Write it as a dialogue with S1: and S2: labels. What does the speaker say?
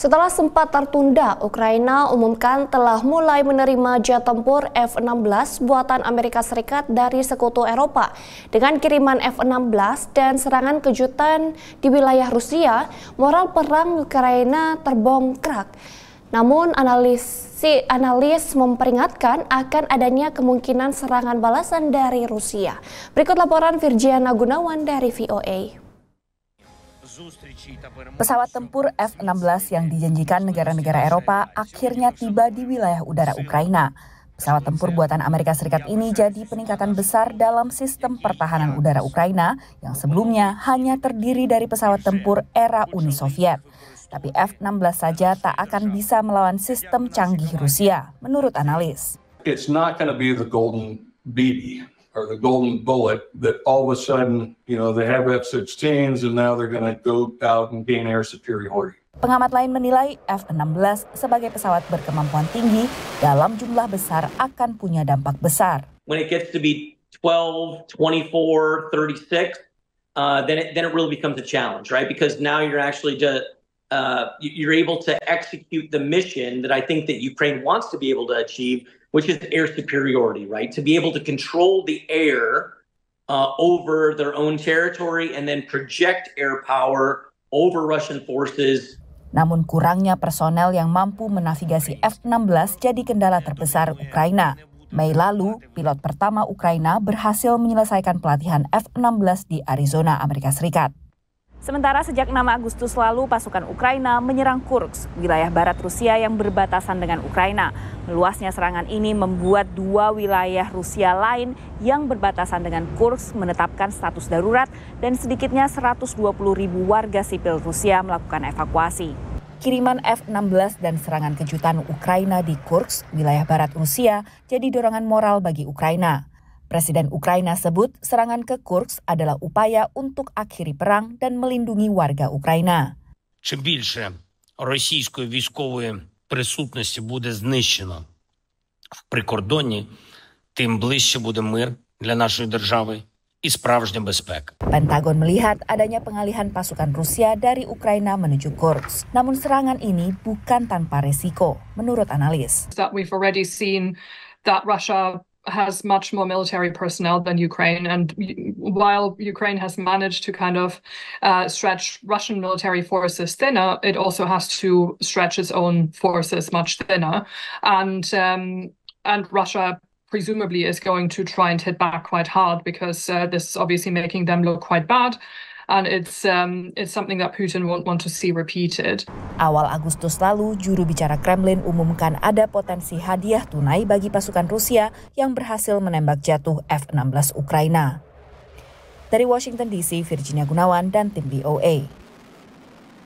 S1: Setelah sempat tertunda, Ukraina umumkan telah mulai menerima jet tempur F-16 buatan Amerika Serikat dari sekutu Eropa. Dengan kiriman F-16 dan serangan kejutan di wilayah Rusia, moral perang Ukraina terbongkrak. Namun analis, si analis memperingatkan akan adanya kemungkinan serangan balasan dari Rusia. Berikut laporan Virgiana Gunawan dari VOA. Pesawat tempur F-16 yang dijanjikan negara-negara Eropa akhirnya tiba di wilayah udara Ukraina. Pesawat tempur buatan Amerika Serikat ini jadi peningkatan besar dalam sistem pertahanan udara Ukraina yang sebelumnya hanya terdiri dari pesawat tempur era Uni Soviet. Tapi F-16 saja tak akan bisa melawan sistem canggih Rusia, menurut analis.
S2: It's not going be the golden baby. or the golden bullet that all of a sudden, you know, they have F-16s and now they're going to go out and gain air superiority.
S1: Pengamat lain menilai F-16 sebagai pesawat berkemampuan tinggi dalam jumlah besar akan punya dampak besar.
S2: When it gets to be 12, 24, 36, uh, then it then it really becomes a challenge, right? Because now you're actually just uh, you're able to execute the mission that I think that Ukraine wants to be able to achieve, which is air superiority, right? To be able to control the air uh, over their own territory and then project air power over Russian forces.
S1: Namun kurangnya personel yang mampu menavigasi F-16 jadi kendala terbesar Ukraina. Mei lalu, pilot pertama Ukraina berhasil menyelesaikan pelatihan F-16 di Arizona, Amerika Serikat. Sementara sejak 6 Agustus lalu pasukan Ukraina menyerang Kursk, wilayah barat Rusia yang berbatasan dengan Ukraina. Meluasnya serangan ini membuat dua wilayah Rusia lain yang berbatasan dengan Kursk menetapkan status darurat dan sedikitnya 120 ribu warga sipil Rusia melakukan evakuasi. Kiriman F-16 dan serangan kejutan Ukraina di Kursk, wilayah barat Rusia, jadi dorongan moral bagi Ukraina. Presiden Ukraina sebut serangan ke Kursk adalah upaya untuk akhiri perang dan melindungi warga Ukraina.
S2: Чим більше російської військової присутності буде знищено в прикордонні, тим ближче буде мир для нашої держави і справжня безпека.
S1: Pentagon melihat adanya pengalihan pasukan Rusia dari Ukraina menuju Kursk. Namun serangan ini bukan tanpa resiko, menurut analis.
S3: That we've already seen that Russia has much more military personnel than Ukraine. And while Ukraine has managed to kind of uh, stretch Russian military forces thinner, it also has to stretch its own forces much thinner. And um, and Russia presumably is going to try and hit back quite hard because uh, this is obviously making them look quite bad. and it's um, it's something that Putin won't want to see repeated.
S1: Awal Agustus lalu, juru bicara Kremlin umumkan ada potensi hadiah tunai bagi pasukan Rusia yang berhasil menembak jatuh F-16 Ukraina. Dari Washington DC, Virginia Gunawan dan tim BOA.